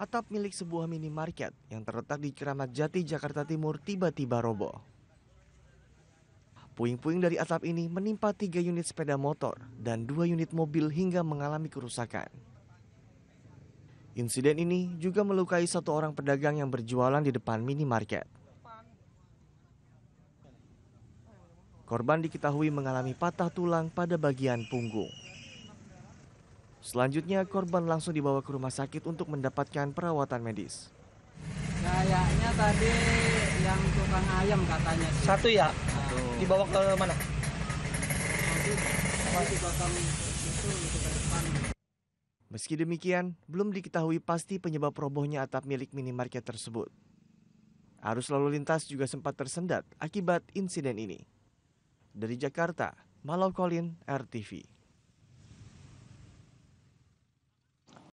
atap milik sebuah minimarket yang terletak di Keramat Jati, Jakarta Timur tiba-tiba roboh. Puing-puing dari atap ini menimpa tiga unit sepeda motor dan dua unit mobil hingga mengalami kerusakan. Insiden ini juga melukai satu orang pedagang yang berjualan di depan minimarket. Korban diketahui mengalami patah tulang pada bagian punggung. Selanjutnya korban langsung dibawa ke rumah sakit untuk mendapatkan perawatan medis. Kayaknya tadi yang tukang ayam katanya sih. Satu ya? Nah, Dibawa ke mana? Meski demikian, belum diketahui pasti penyebab robohnya atap milik minimarket tersebut. Arus lalu lintas juga sempat tersendat akibat insiden ini. Dari Jakarta, Malau Colin, RTV.